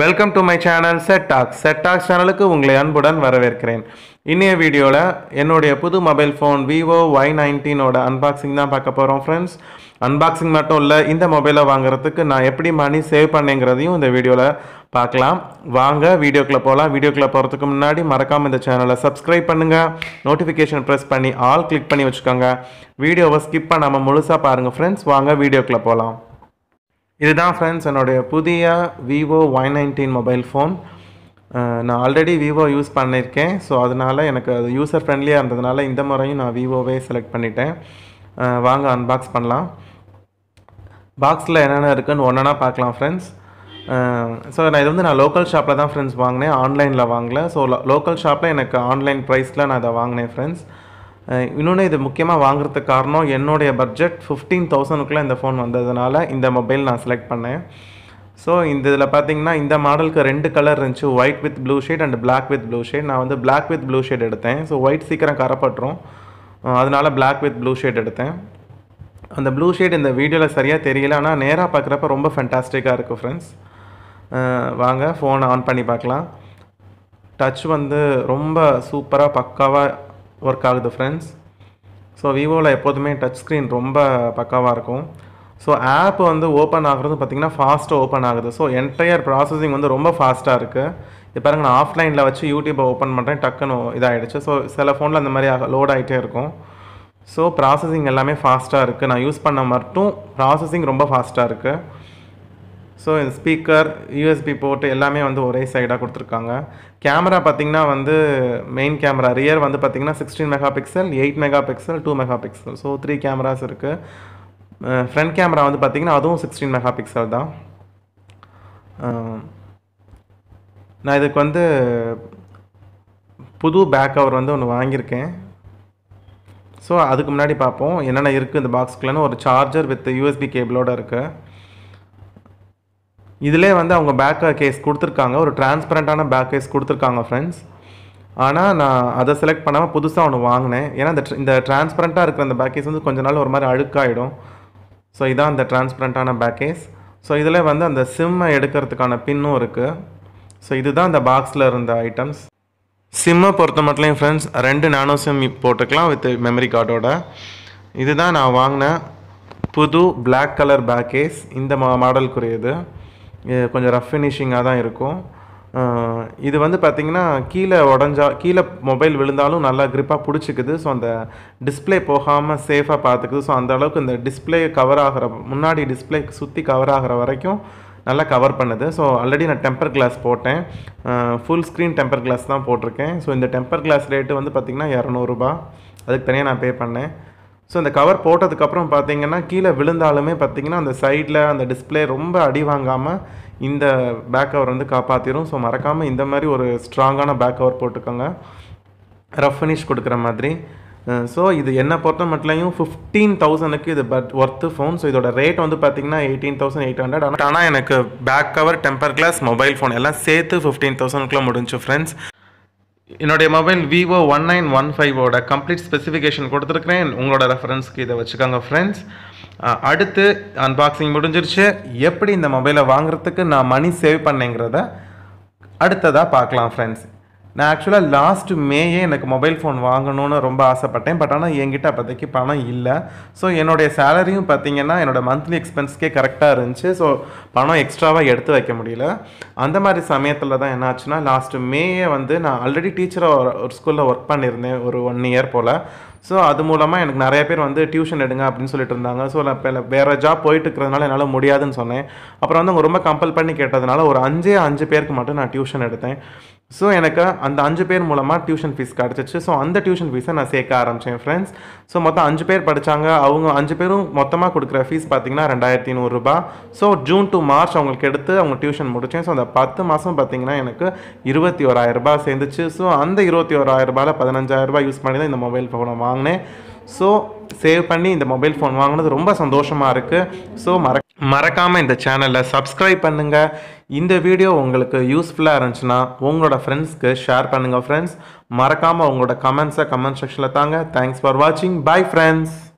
welcome to my channel Set Talks Set Talks சேனலுக்கு உங்களை அன்புடன் வரவேற்கிறேன் இன்றைய வீடியோவில் என்னுடைய புது மொபைல் ஃபோன் விவோ ஒய் நைன்டீனோட அன்பாக்சிங் தான் பார்க்க போகிறோம் ஃப்ரெண்ட்ஸ் அன்பாக்சிங் மட்டும் இல்லை இந்த மொபைலை வாங்குறதுக்கு நான் எப்படி மணி சேவ் பண்ணேங்கிறதையும் இந்த வீடியோவில் பார்க்கலாம் வாங்க வீடியோக்குள்ளே போகலாம் வீடியோக்குள்ளே போகிறதுக்கு முன்னாடி மறக்காமல் இந்த சேனலை சப்ஸ்கிரைப் பண்ணுங்கள் நோட்டிஃபிகேஷன் ப்ரெஸ் பண்ணி ஆல் கிளிக் பண்ணி வச்சுக்கோங்க வீடியோவை ஸ்கிப் பண்ணாமல் முழுசாக பாருங்கள் ஃப்ரெண்ட்ஸ் வாங்க வீடியோக்குள்ளே போகலாம் இதுதான் ஃப்ரெண்ட்ஸ் என்னுடைய புதிய Vivo Y nineteen mobile phone நான் ஆல்ரெடி விவோ யூஸ் பண்ணியிருக்கேன் ஸோ அதனால் எனக்கு அது யூசர் ஃப்ரெண்ட்லியாக இருந்ததுனால இந்த முறையும் நான் விவோவே செலக்ட் பண்ணிட்டேன் வாங்க அன்பாக்ஸ் பண்ணலாம் பாக்ஸில் என்னென்ன இருக்குதுன்னு ஒன்றா பார்க்கலாம் ஃப்ரெண்ட்ஸ் ஸோ நான் இது வந்து நான் லோக்கல் ஷாப்பில் தான் ஃப்ரெண்ட்ஸ் வாங்கினேன் ஆன்லைனில் வாங்கல ஸோ லோக்கல் ஷாப்பில் எனக்கு ஆன்லைன் ப்ரைஸில் நான் அதை வாங்கினேன் ஃப்ரெண்ட்ஸ் இன்னொன்று இது முக்கியமாக வாங்குறதுக்கு காரணம் என்னுடைய பட்ஜெட் ஃபிஃப்டீன் தௌசண்ட்குள்ளே இந்த ஃபோன் வந்ததுனால இந்த மொபைல் நான் செலக்ட் பண்ணேன் ஸோ இந்த இதில் பார்த்தீங்கன்னா இந்த மாடலுக்கு ரெண்டு கலர் இருந்துச்சு white with blue shade and black with blue shade நான் வந்து பிளாக் வித் ப்ளூ ஷேட் எடுத்தேன் ஸோ ஒயிட் சீக்கிரம் கரப்பட்டுரும் அதனால் பிளாக் வித் ப்ளூ ஷேட் எடுத்தேன் அந்த ப்ளூ ஷேட் இந்த வீடியோவில் சரியாக தெரியல ஆனால் நேராக பார்க்குறப்ப ரொம்ப ஃபென்டாஸ்டிக்காக இருக்குது ஃப்ரெண்ட்ஸ் வாங்க ஃபோனை ஆன் பண்ணி பார்க்கலாம் டச் வந்து ரொம்ப சூப்பராக பக்காவாக ஒர்க் ஆகுது ஃப்ரெண்ட்ஸ் ஸோ விவோவில் எப்போதுமே டச் ஸ்க்ரீன் ரொம்ப பக்காவாக இருக்கும் ஸோ ஆப் வந்து ஓப்பன் ஆகிறது பார்த்திங்கன்னா ஃபாஸ்ட்டாக ஓப்பன் ஆகுது ஸோ என்டையர் ப்ராசஸிங் வந்து ரொம்ப ஃபாஸ்ட்டாக இருக்குது இப்போ பாருங்கள் நான் ஆஃப்லைனில் வச்சு யூடியூப்பை ஓப்பன் பண்ணுறேன் டக்குன்னு இதாகிடுச்சு ஸோ சில ஃபோனில் அந்த மாதிரி லோட் ஆகிட்டே இருக்கும் ஸோ ப்ராசஸிங் எல்லாமே ஃபாஸ்ட்டாக இருக்குது நான் யூஸ் பண்ண மட்டும் ப்ராசஸிங் ரொம்ப ஃபாஸ்ட்டாக இருக்குது ஸோ இந்த ஸ்பீக்கர் யூஎஸ்பி போர்ட் எல்லாமே வந்து ஒரே சைடாக கொடுத்துருக்காங்க கேமரா பார்த்திங்கன்னா வந்து மெயின் கேமரா ரியர் வந்து பார்த்திங்கன்னா sixteen mega pixel eight mega pixel two mega pixel so three cameras இருக்குது ஃப்ரண்ட் கேமரா வந்து பார்த்திங்கன்னா அதுவும் சிக்ஸ்டீன் மெகா பிக்சல் தான் நான் இதுக்கு வந்து புது பேக் கவர் வந்து ஒன்று வாங்கியிருக்கேன் ஸோ அதுக்கு முன்னாடி பார்ப்போம் என்னென்ன இருக்குது இந்த பாக்ஸ்க்குள்ளேன்னு ஒரு சார்ஜர் வித் யூஎஸ்பி கேபிளோடு இருக்குது இதிலே வந்து அவங்க பேக் கேஸ் கொடுத்துருக்காங்க ஒரு டிரான்ஸ்பரண்ட்டான பேக் கேஸ் கொடுத்துருக்காங்க ஃப்ரெண்ட்ஸ் ஆனால் நான் அதை செலக்ட் பண்ணாமல் புதுசாக ஒன்று வாங்கினேன் ஏன்னா அந்த இந்த டிரான்ஸ்பரண்ட்டாக இருக்கிற அந்த பேக்கேஸ் வந்து கொஞ்ச நாள் ஒரு மாதிரி அழுக்காயிடும் ஸோ இதான் அந்த டிரான்ஸ்பரண்ட்டான பேக்கேஸ் ஸோ இதில் வந்து அந்த சிம்மை எடுக்கிறதுக்கான பின்னும் இருக்குது ஸோ இதுதான் அந்த பாக்ஸில் இருந்த ஐட்டம்ஸ் சிம்மை பொறுத்த மட்டும் ஃப்ரெண்ட்ஸ் ரெண்டு நானோ சிம் போட்டுக்கலாம் வித் மெமரி கார்டோட இதுதான் நான் வாங்கின புது பிளாக் கலர் பேக்கேஸ் இந்த மா மாடலுக்குரியது கொஞ்சம் ரஃப் ஃபினிஷிங்காக தான் இருக்கும் இது வந்து பார்த்திங்கன்னா கீழே உடஞ்சா கீழே மொபைல் விழுந்தாலும் நல்லா க்ரிப்பாக பிடிச்சிக்குது ஸோ அந்த டிஸ்பிளே போகாமல் சேஃபாக பார்த்துக்குது ஸோ அந்த அளவுக்கு இந்த டிஸ்பிளே கவர் ஆகிற முன்னாடி டிஸ்பிளே சுற்றி கவர் ஆகிற வரைக்கும் நல்லா கவர் பண்ணுது ஸோ ஆல்ரெடி நான் டெம்பர் கிளாஸ் போட்டேன் ஃபுல் ஸ்க்ரீன் டெம்பர் கிளாஸ் தான் போட்டிருக்கேன் ஸோ இந்த டெம்பர் கிளாஸ் ரேட்டு வந்து பார்த்திங்கன்னா இரநூறுபா அதுக்கு தனியாக நான் பே பண்ணேன் ஸோ இந்த கவர் போட்டதுக்கப்புறம் பார்த்தீங்கன்னா கீழே விழுந்தாலுமே பார்த்தீங்கன்னா அந்த சைடில் அந்த டிஸ்பிளே ரொம்ப அடி வாங்காமல் இந்த பேக் கவர் வந்து காப்பாற்றிடும் ஸோ மறக்காமல் இந்த மாதிரி ஒரு ஸ்ட்ராங்கான பேக் கவர் போட்டுக்கோங்க ரஃப் ஃபினிஷ் கொடுக்குற மாதிரி ஸோ இது என்னை பொறுத்த மட்டும்லையும் ஃபிஃப்டீன் தௌசண்ட்க்கு இது பட் ஒர்த்து ஃபோன் ஸோ இதோட ரேட் வந்து பார்த்தீங்கன்னா எயிட்டீன் தௌசண்ட் எயிட் ஹண்ட்ரட் ஆனால் எனக்கு back cover temper glass mobile phone எல்லாம் சேர்த்து ஃபிஃப்டீன் தௌசண்ட்குள்ளே முடிஞ்சு ஃப்ரெண்ட்ஸ் என்னுடைய mobile Vivo one nine one ஃபைவோட கம்ப்ளீட் ஸ்பெசிஃபிகேஷன் கொடுத்துருக்குறேன் உங்களோட ரெஃபரன்ஸ்க்கு இதை வச்சுக்கோங்க ஃப்ரெண்ட்ஸ் அடுத்து அன்பாக்சிங் முடிஞ்சிருச்சு எப்படி இந்த மொபைலை வாங்குறதுக்கு நான் மணி சேவ் பண்ணேங்கிறத அடுத்ததாக பார்க்கலாம் ஃப்ரெண்ட்ஸ் நான் ஆக்சுவலாக லாஸ்ட் மேயே எனக்கு மொபைல் ஃபோன் வாங்கணும்னு ரொம்ப ஆசைப்பட்டேன் பட் ஆனால் என்கிட்ட அப்போதைக்கு பணம் இல்லை ஸோ என்னுடைய சேலரியும் பார்த்திங்கன்னா என்னோடய மந்த்லி எக்ஸ்பென்ஸ்க்கே கரெக்டாக இருந்துச்சு ஸோ பணம் எக்ஸ்ட்ராவாக எடுத்து வைக்க முடியல அந்த மாதிரி சமயத்தில் தான் என்னாச்சுன்னா லாஸ்ட் மேயே வந்து நான் ஆல்ரெடி டீச்சராக ஒரு ஸ்கூலில் ஒர்க் பண்ணியிருந்தேன் ஒரு ஒன் இயர் போல் ஸோ அது மூலமாக எனக்கு நிறைய பேர் வந்து டியூஷன் எடுங்க அப்படின்னு சொல்லிட்டு இருந்தாங்க ஸோ நான் வேறு ஜாப் போயிட்டு இருக்கிறதுனால என்னால் முடியாதுன்னு சொன்னேன் அப்புறம் வந்து அவங்க ரொம்ப கம்பல் பண்ணி கேட்டதுனால ஒரு அஞ்சே அஞ்சு பேருக்கு மட்டும் நான் டியூஷன் எடுத்தேன் ஸோ எனக்கு அந்த அஞ்சு பேர் மூலமாக டியூஷன் ஃபீஸ் கிடச்சிச்சு ஸோ அந்த டியூஷன் ஃபீஸை நான் சேர்க்க ஆரம்பித்தேன் ஃப்ரெண்ட்ஸ் ஸோ மொத்தம் அஞ்சு பேர் படித்தாங்க அவங்க அஞ்சு பேரும் மொத்தமாக கொடுக்குற ஃபீஸ் பார்த்திங்கன்னா ரெண்டாயிரத்தி நூறுரூபா ஸோ ஜூன் டு மார்ச் அவங்களுக்கு எடுத்து அவங்க டியூஷன் முடித்தேன் ஸோ அந்த பத்து மாதம் பார்த்திங்கன்னா எனக்கு இருபத்தி ஓராயிரரூபா சேர்ந்துச்சு ஸோ அந்த இருபத்தி ஓராயிரரூபாவில் பதினஞ்சாயிரரூபா யூஸ் பண்ணி தான் இந்த மொபைல் ஃபோனை வாங்கினேன் ஸோ சேவ் பண்ணி இந்த மொபைல் ஃபோன் வாங்கினது ரொம்ப சந்தோஷமாக இருக்குது ஸோ மறக்க மறக்காமல் இந்த சேனலை சப்ஸ்கிரைப் பண்ணுங்கள் இந்த வீடியோ உங்களுக்கு யூஸ்ஃபுல்லாக இருந்துச்சுன்னா உங்களோட ஃப்ரெண்ட்ஸ்க்கு ஷேர் பண்ணுங்கள் ஃப்ரெண்ட்ஸ் மறக்காமல் உங்களோட கமெண்ட்ஸை கமெண்ட் செக்ஷனில் தாங்க தேங்க்ஸ் ஃபார் வாட்சிங் பாய் ஃப்ரெண்ட்ஸ்